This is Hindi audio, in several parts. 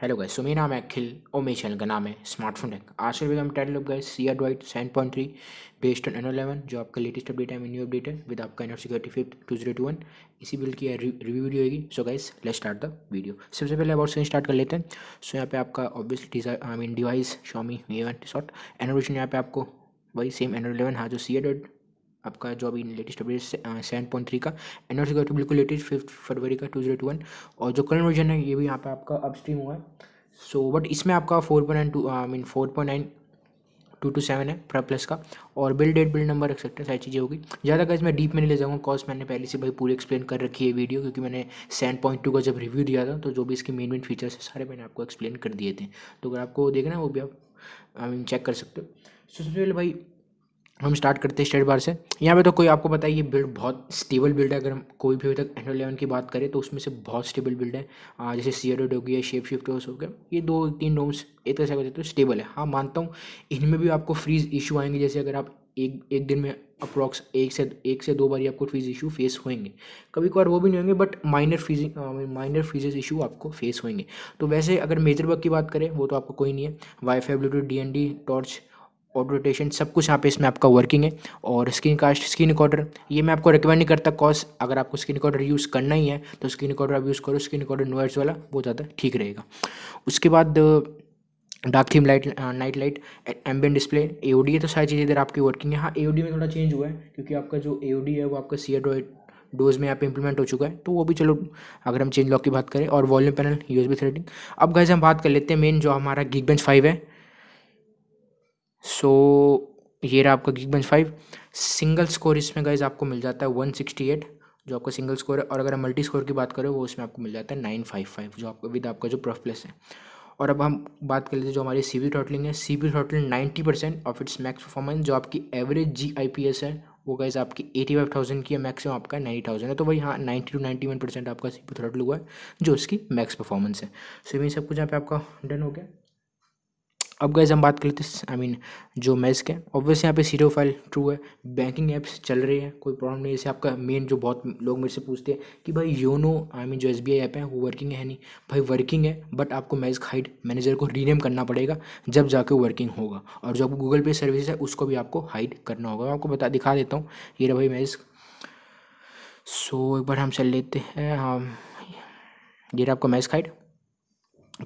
हेलो गाइस सो मेरा नाम है अखिल और मेरे चैनल का नाम है स्मार्टफोन टेक आज भी हम टाइटल गए सी एड वाइट seven point three based on an eleven जो आपका लेटेस्ट अपडेट है न्यू अपडेट है विद आपका an security fifth two zero two one इसी बिल की रिव्यू वीडियो होगी so guys let start the video सबसे पहले अब से स्टार्ट कर लेते हैं सो यहाँ पे आपका obviously I mean device Xiaomi V one shot innovation यहाँ पे आपको वही सेम एनो इलेवन हाँ जो सी एड आपका जो अभी latest update seven point three का एंड नोट सिक्योरिटी बिल्कुल लेटेस्ट फिफ्थ फरवरी का टू जीरो टू वन और जो करंट वर्जन है ये भी यहाँ पे आपका अपस्ट्रीम हुआ है सो बट इसमें आपका four point nine two I mean four point nine two two seven है प्लस का और build date build number etcetera सारी चीज़ें होगी ज़्यादा कैसे मैं डीप में नहीं ले जाऊँगा कॉज मैंने पहले से भाई पूरी एक्सप्लेन कर रखी है वीडियो क्योंकि मैंने सेवन पॉइंट टू का जब रिव्यू दिया था तो जो भी इसके मेन मेन फीचर्स है सारे मैंने आपको एक्सप्लेन कर दिए थे तो अगर आपको देखना है वो भी आप आई मीन चेक कर सकते हो सो सबसे पहले भाई हम स्टार्ट करते हैं स्टेट बार से यहाँ पे तो कोई आपको बताइए ये बिल्ड बहुत स्टेबल बिल्ड है अगर हम कोई भी तक एंड्रॉइड इलेवन की बात करें तो उसमें से बहुत स्टेबल बिल्ड है आ, जैसे एड हो गया शेप शिफ्ट हो गया ये दो तीन रोम्स एक तरह से कहते तो स्टेबल है हाँ मानता हूँ इनमें भी आपको फ्रीज इशू आएंगे जैसे अगर आप एक एक दिन में अप्रॉक्स एक से एक से दो बार आपको फ्रीज इशू फेस होंगे कभी कभार वो भी नहीं होंगे but minor freezing minor freezes issue आपको फेस होंगे तो वैसे अगर मेजर बग की बात करें वो तो आपको कोई नहीं है WiFi Bluetooth D N D torch auto rotation सब कुछ यहाँ पे इसमें आपका वर्किंग है और स्क्रीन कास्ट स्क्रीन रिकॉर्डर ये मैं आपको रिकमेंड नहीं करता कॉज अगर आपको स्क्रीन रिकॉर्डर यूज़ करना ही है तो स्क्रीन रिकॉर्डर आप यूज़ करो स्क्रीन रिकॉर्डर नोएड्स वाला वो ज़्यादा ठीक रहेगा उसके बाद dark theme light night light ambient display A O D है तो सारी चीज़ें इधर आपकी वर्किंग है हाँ ए ओ डी में थोड़ा चेंज हुआ है क्योंकि आपका जो ए ओ डी है वो आपका सी एड्रॉइड डोज में यहाँ पे इंप्लीमेंट हो चुका है तो वो भी चलो अगर हम चेंज लॉक की बात करें और वॉल्यूम पैनल यूएसबी थ्रेडिंग अब गैस हम बात कर लेते हैं मेन जो हमारा गिग बेंच फाइव है सो ये रहा आपका Geekbench five single score इसमें गाइज आपको मिल जाता है वन सिक्सटी एट जो आपका सिंगल स्कोर है और अगर हम मल्टी स्कोर की बात करें वो उसमें आपको मिल जाता है नाइन फाइव फाइव जो आपका विद आपका जो प्रफ प्लस है और अब हम बात कर लेते हैं जो हमारी सी बी टोटलिंग है C B total ninety percent of its max performance जो आपकी average G I P S है वो गाइज आपकी एटी फाइव थाउजेंड की है मैक्सिमम आपका नाइन्टी थाउजेंड है तो वही हाँ ninety two ninety one percent आपका सी बी टोटल हुआ है जो उसकी मैक्स परफॉर्मेंस है सो so, ये सब कुछ यहाँ पे आपका डन हो गया अब गए हम बात कर लेते हैं आई मीन जो मैस्क है ऑब्वियस यहाँ पे सीरो फाइल ट्रू है बैंकिंग ऐप्स चल रही है कोई प्रॉब्लम नहीं जैसे आपका मेन जो बहुत लोग मेरे से पूछते हैं कि भाई योनो आई मीन जो एस बी आई ऐप है वो वर्किंग है नहीं भाई वर्किंग है बट आपको मैस्क हाइड मैनेजर को रीनेम करना पड़ेगा जब जाके वर्किंग होगा और जो आपको गूगल पे सर्विस है उसको भी आपको हाइड करना होगा मैं आपको बता दिखा देता हूँ ये रहा भाई मैस्क सो एक बार हम चल लेते हैं हाँ ये रहा आपका मैस्क हाइड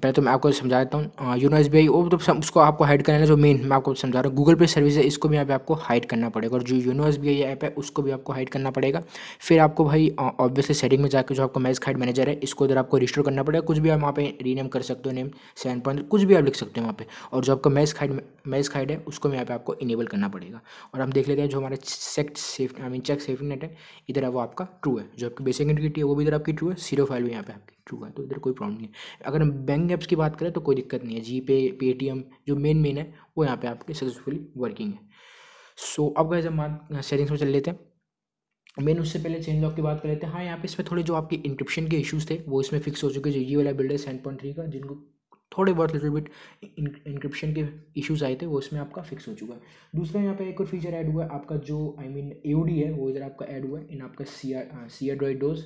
पहले तो मैं आपको समझा देता हूँ यूनो एस बी वो तो उसको आपको हाइड करना है जो मेन मैं आपको समझा रहा हूँ गूगल पे सर्विस है इसको भी यहाँ पे आपको हाइड करना पड़ेगा और जो यूनो एस बी ऐप है उसको भी आपको हाइड करना पड़ेगा फिर आपको भाई ऑब्वियसली सेटिंग में जाकर जो आपका मैच हाइड मैनेजर है इसको इधर आपको रजिस्टर करना पड़ेगा कुछ भी आप वहाँ पे रीनेम कर सकते हो नेम सेवन पॉइंट कुछ भी आप लिख सकते हो वहाँ पर और जो आपका मैच हाइड मैच हाइड है उसको भी यहाँ पे आपको इनेबल करना पड़ेगा और हम देख लेते हैं जो हमारे सेक्ट safe I mean check safety net है इधर है वो आपका ट्रू है जो आपकी बेसिक इंटिटी है वो भी इधर आपकी ट्रू है सीरो फाइल भी यहाँ पे आपकी ट्रू है तो इधर कोई प्रॉब्लम नहीं है अगर हम बैंक ऐप्स की बात करें तो कोई दिक्कत नहीं है जी पे पेटीएम जो मेन मेन है वो यहाँ पे आपके सक्सेसफुली वर्किंग है सो अब गए बात सेटिंग्स में चल लेते हैं मेन उससे पहले चेंज लॉक की बात कर लेते हैं हाँ यहाँ पे इसमें थोड़े जो आपके इंक्रिप्शन के इशूज थे वो इसमें फिक्स हो चुके जो ये वाला बिल्डर सेवन पॉइंट थ्री का जिनको थोड़े बहुत लिटिल बिट इंक्रिप्शन के इशूज आए थे वो इसमें आपका फिक्स हो चुका है दूसरा यहाँ पे एक और फीचर ऐड हुआ है आपका जो आई मीन ए है वो इधर आपका ऐड हुआ है इन आपका सी आर सी आर ड्रॉइडोज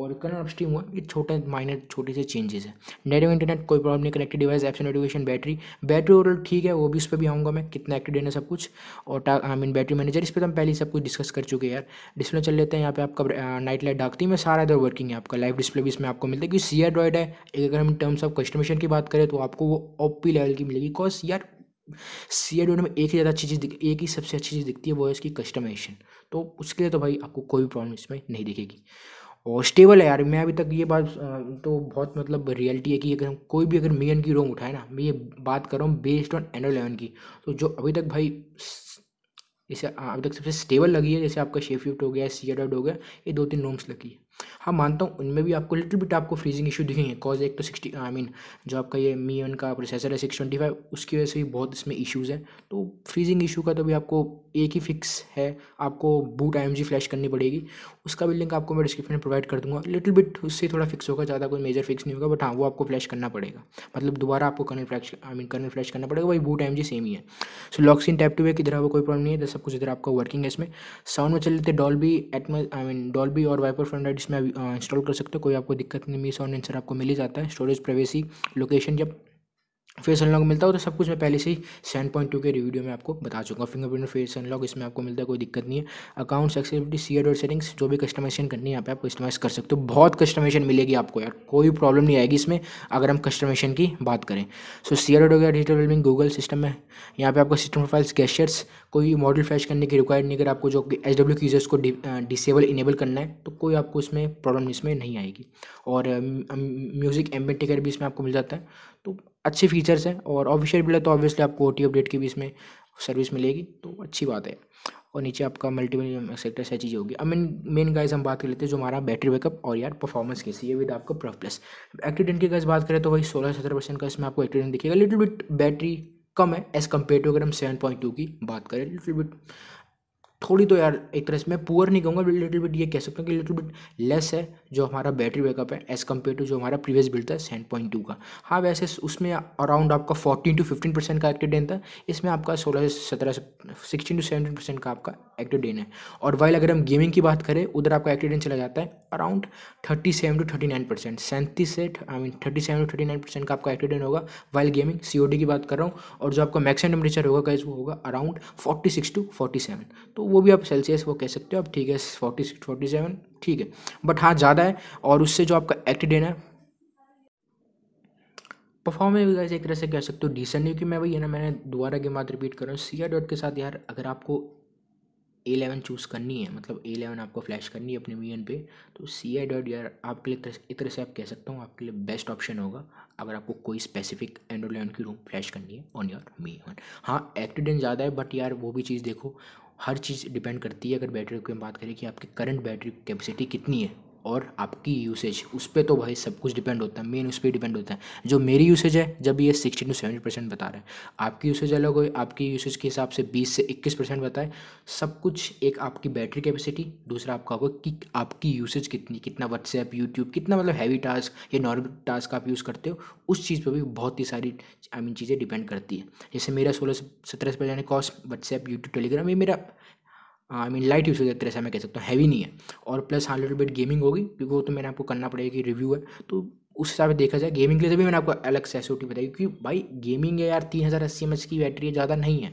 और करंट अपस्ट्रीम हुआ ये छोटे माइनर छोटे से चेंजेस है नेटव इंटरनेट कोई प्रॉब्लम नहीं connected device apps notification battery battery overall ठीक है वो भी उस पर भी आऊँगा मैं कितना एक्टिव है सब कुछ और आई मीन बैटरी मैनेजर इस पर तो हम पहले सब कुछ डिस्कस कर चुके हैं यार डिस्प्ले चल लेते हैं यहाँ पे आपका नाइट लाइट डाकती में सारा इधर वर्किंग है आपका लाइव डिस्प्ले भी इसमें आपको मिलता है क्योंकि सी एड्रॉइड है अगर हम टर्म्स ऑफ कस्टमेशन की बात करें तो आपको वो ओपी लेवल की मिलेगी बिकॉज यार सी एड में एक ही ज़्यादा अच्छी चीज़ एक ही सबसे अच्छी चीज़ दिखती है वो है इसकी कस्टमेशन तो उसके लिए तो भाई आपको कोई भी प्रॉब्लम इसमें नहीं दिखेगी और स्टेबल है यार मैं अभी तक ये बात तो बहुत मतलब रियलिटी है कि अगर हम कोई भी अगर मियन की रोम उठाए ना मैं ये बात कर रहा हूँ बेस्ड ऑन एंड्रॉइड इलेवन की तो जो अभी तक भाई इसे अभी तक सबसे स्टेबल लगी है जैसे आपका शेफ्ट हो गया सी हो गया ये दो तीन रोम्स लगी है हाँ मानता हूँ उनमें भी आपको लिटिल बिट आपको फ्रीजिंग इशू दिखेंगे कॉज एक तो सिक्सटी आई मीन जो आपका ये मी एन का प्रोसेसर है सिक्स ट्वेंटी फाइव उसकी वजह से भी बहुत इसमें इशूज़ हैं तो फ्रीजिंग इशू का तो भी आपको एक ही फिक्स है आपको boot I M G flash करनी पड़ेगी उसका भी लिंक आपको मैं डिस्क्रिप्शन में प्रोवाइड कर दूँगा लिटिल बिट उससे थोड़ा फिक्स होगा ज़्यादा कोई मेजर फिक्स नहीं होगा बट हाँ वो आपको फ्लैश करना पड़ेगा मतलब दोबारा आपको kernel flash I mean kernel flash करना पड़ेगा वही बूट आई सेम ही है सो लॉक्सिन टाइप टू है किधर आपको कोई प्रॉब्लम नहीं है सब कुछ इधर आपका वर्किंग है इसमें साउंड में चल लेते B Atmos I mean B और वाइपर फ्रंट इसमें इंस्टॉल कर सकते हो कोई आपको दिक्कत नहीं मिस ऑन आंसर आपको मिल ही जाता है स्टोरेज प्राइवेसी लोकेशन जब फेस अनलॉक मिलता है तो सब कुछ मैं पहले से ही सेवन पॉइंट टू के वीडियो में आपको बता चुका हूँ फिंगरप्रिंट फेस अनलॉक इसमें आपको मिलता है कोई दिक्कत नहीं है अकाउंट्स एक्सेबिलिटी सी और सेटिंग्स जो भी कस्टमाइजेशन करनी है यहाँ पे आप कस्टमाइज कर सकते हो बहुत कस्टमाइजेशन मिलेगी आपको यार कोई प्रॉब्लम नहीं आएगी इसमें अगर हम कस्टमाइजेशन की बात करें सो सीएड हो गया डिजिटल वेलबिंग गूगल सिस्टम में यहाँ पर आपका सिस्टम प्रोफाइल्स गेस्टर्स कोई मॉडल फ्लैश करने की रिक्वायर्ड नहीं अगर आपको जो एच डब्ल्यू के यूजर्स को डिसेबल इनेबल करना है तो कोई आपको इसमें प्रॉब्लम इसमें नहीं आएगी और म्यूज़िक एम्बेटिकर भी इसमें आपको मिल जाता है तो अच्छे फीचर्स हैं और ऑफिशियल बिल्ड है तो ऑब्वियसली आपको ओ अपडेट की भी इसमें सर्विस मिलेगी तो अच्छी बात है और नीचे आपका मल्टीपल सेक्टर है चीज़ होगी अब मेन मेन गाइस हम बात कर लेते हैं जो हमारा बैटरी बैकअप और यार परफॉर्मेंस कैसी है विद आपका प्रो प्लस एक्टिडेंट की गाइस बात करें तो वही सोलह सत्रह परसेंट का इसमें आपको एक्टिडेंट दिखेगा लिटिल बिट बैटरी कम है एज़ कम्पेयर टू अगर हम सेवन पॉइंट टू की बात करें लिटिल बिट थोड़ी तो यार एक तरह से मैं पुअर नहीं कहूँगा लिटिल बिट ये कह सकता हूँ कि लिटिल बिट लेस है जो हमारा बैटरी बैकअप है एज़ कम्पेयर टू जो हमारा प्रीवियस बिल्ड था सेवन पॉइंट टू का हाँ वैसे उसमें अराउंड आपका फोर्टीन टू फिफ्टीन परसेंट का एक्टिव डेन था इसमें आपका सोलह से सत्रह सिक्सटीन टू सेवनटीन परसेंट का आपका एक्टिव डेन है और वाइल अगर हम गेमिंग की बात करें उधर आपका एक्टिव डेन चला जाता है around thirty seven to thirty nine percent सैंतीस से I mean thirty seven to thirty nine percent का आपका एक्टिव डेन होगा वाइल गेमिंग सी की बात कर रहा हूँ और जो आपका मैक्सिमम टेम्परेचर होगा कैसे वो होगा around forty six to forty seven तो वो भी आप सेल्सियस वो कह सकते हो आप ठीक है फोर्टी सिक्स फोर्टी सेवन ठीक है बट हाँ ज़्यादा है और उससे जो आपका एक्टिडेन है परफॉर्मेंस भी एक तरह से कह सकते हो डिसेंट क्योंकि मैं वही है ना मैंने दोबारा गेम बात रिपीट कर रहा हूँ सीआर डॉट के साथ यार अगर आपको ए एलेवन चूज़ करनी है मतलब ए एलेवन आपको फ्लैश करनी है अपने वी पे तो सी आई डॉट यार आपके लिए एक तरह से आप कह सकता हूँ आपके लिए बेस्ट ऑप्शन होगा अगर आपको कोई स्पेसिफिक एंड्रॉइड एलेवन की रूम फ्लैश करनी है ऑन योर मी वन हाँ एक्टिडेंट ज़्यादा है बट यार वो भी चीज़ देखो हर चीज़ डिपेंड करती है अगर बैटरी की हम बात करें कि आपकी करंट बैटरी कैपेसिटी कितनी है और आपकी यूसेज उस पर तो भाई सब कुछ डिपेंड होता है मेन उस पर डिपेंड होता है जो मेरी यूसेज है जब ये सिक्सटी टू सेवेंटी परसेंट बता रहा है आपकी यूसेज अलग हो आपकी यूसेज के हिसाब से बीस से इक्कीस परसेंट बताए सब कुछ एक आपकी बैटरी कैपेसिटी दूसरा आपका होगा कि आपकी यूसेज कितनी कितना व्हाट्सएप यूट्यूब कितना मतलब हैवी टास्क या नॉर्मल टास्क आप यूज़ करते हो उस चीज़ पर भी बहुत ही सारी आई मीन चीज़ें डिपेंड करती है जैसे मेरा सोलह से सत्रह से जाने कॉस्ट व्हाट्सएप यूट्यूब टेलीग्राम ये मेरा आई मीन लाइट यूज हो जाती है ऐसा मैं कह सकता हूँ हैवी नहीं है और प्लस हाँ लिटल बिट गेमिंग होगी क्योंकि वो तो मैंने आपको करना पड़ेगा कि रिव्यू है तो उस हिसाब से देखा जाए गेमिंग के लिए तो भी मैंने आपको अलग से एस बताई क्योंकि भाई गेमिंग है यार तीन हज़ार अस्सी एम एच की बैटरी है ज़्यादा नहीं है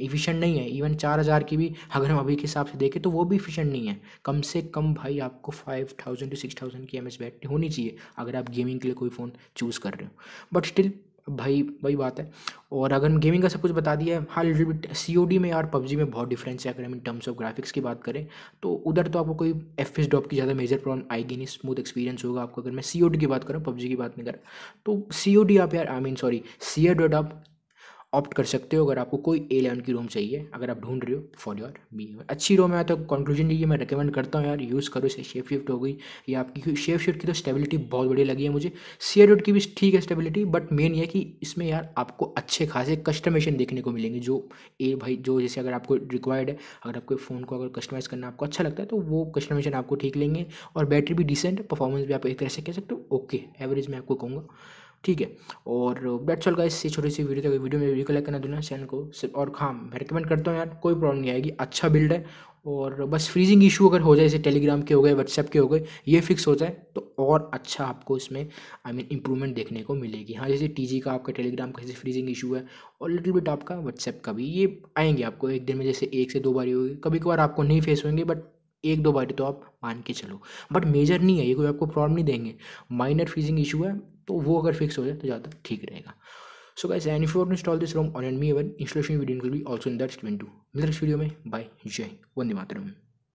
इफ़िशेंट नहीं है इवन चार हज़ार की भी अगर हम अभी के हिसाब से देखें तो वो भी इफ़िशेंट नहीं है कम से कम भाई आपको five thousand to six thousand की एम एच बैटरी होनी चाहिए अगर आप गेमिंग के लिए कोई फ़ोन चूज़ कर रहे हो बट स्टिल भाई वही बात है और अगर हम गेमिंग का सब कुछ बता दिया है हाँ लिटिल बिट सी में यार पबजी में बहुत डिफरेंस है अगर हम इन टर्म्स ऑफ ग्राफिक्स की बात करें तो उधर तो आपको कोई एफ एस ड्रॉप की ज़्यादा मेजर प्रॉब्लम आएगी नहीं स्मूथ एक्सपीरियंस होगा आपको अगर मैं सी ओ डी की बात करूँ पबजी की बात नहीं कर तो सी ओ डी आप यार I mean sorry C dot आप ऑप्ट कर सकते हो अगर आपको कोई ए लेवन की रोम चाहिए अगर आप ढूंढ रहे हो फॉर योर बी अच्छी रोम है तो कंक्लूजन ये मैं रिकमेंड करता हूँ यार यूज़ करो इसे शेप शिफ्ट हो गई या आपकी शेप शिफ्ट की तो स्टेबिलिटी बहुत बढ़िया लगी है मुझे शेयर रोड की भी ठीक है स्टेबिलिटी बट मेन ये कि इसमें यार आपको अच्छे खासे कस्टमेशन देखने को मिलेंगे जो ए भाई जो जैसे अगर आपको रिक्वायर्ड है अगर आपके फ़ोन को अगर कस्टमाइज़ करना आपको अच्छा लगता है तो वो कस्टमेशन आपको ठीक लेंगे और बैटरी भी डिसेंट परफॉर्मेंस भी आप एक तरह से कह सकते हो ओके एवरेज मैं आपको कहूँगा ठीक है और बैट चल गाइस इससे छोटी सी वीडियो तक वीडियो में वीडियो को लाइक करना देना चैनल को और हाँ मैं रिकमेंड करता हूँ यार कोई प्रॉब्लम नहीं आएगी अच्छा बिल्ड है और बस फ्रीजिंग इशू अगर हो जाए जैसे टेलीग्राम के हो गए व्हाट्सएप के हो गए ये फिक्स हो जाए तो और अच्छा आपको इसमें आई मीन इंप्रूवमेंट देखने को मिलेगी हाँ जैसे टीजी का आपका टेलीग्राम का जैसे फ्रीजिंग इशू है और लिटिल बिट आपका व्हाट्सएप का भी ये आएंगे आपको एक दिन में जैसे एक से दो बार होगी कभी कभार आपको नहीं फेस होंगे बट एक दो बाइट तो आप मान के चलो बट मेजर नहीं है ये कोई आपको प्रॉब्लम नहीं देंगे माइनर फ्रीजिंग इशू है तो वो अगर फिक्स हो जाए तो ज़्यादा ठीक रहेगा so guys and if you install this ROM on and me even installation video will be also in that to next video में बाय जय वंदे मातरम